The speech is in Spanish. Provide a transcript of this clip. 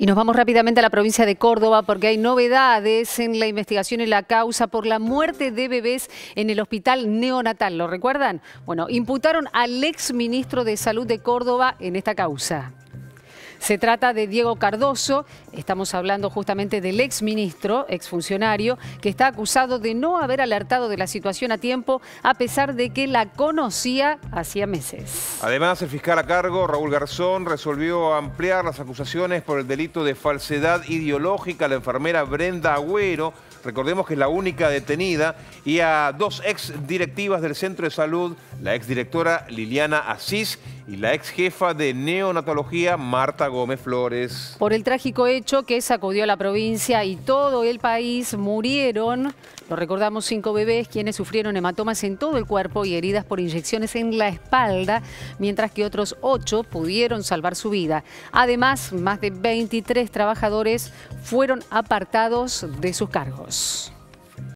Y nos vamos rápidamente a la provincia de Córdoba porque hay novedades en la investigación en la causa por la muerte de bebés en el hospital neonatal. ¿Lo recuerdan? Bueno, imputaron al ex ministro de Salud de Córdoba en esta causa. Se trata de Diego Cardoso, estamos hablando justamente del exministro, exfuncionario, que está acusado de no haber alertado de la situación a tiempo, a pesar de que la conocía hacía meses. Además, el fiscal a cargo, Raúl Garzón, resolvió ampliar las acusaciones por el delito de falsedad ideológica a la enfermera Brenda Agüero, recordemos que es la única detenida, y a dos ex directivas del Centro de Salud, la exdirectora Liliana Asís y la ex jefa de neonatología Marta Gómez Flores. Por el trágico hecho que sacudió a la provincia y todo el país, murieron, lo recordamos, cinco bebés quienes sufrieron hematomas en todo el cuerpo y heridas por inyecciones en la espalda, mientras que otros ocho pudieron salvar su vida. Además, más de 23 trabajadores fueron apartados de sus cargos.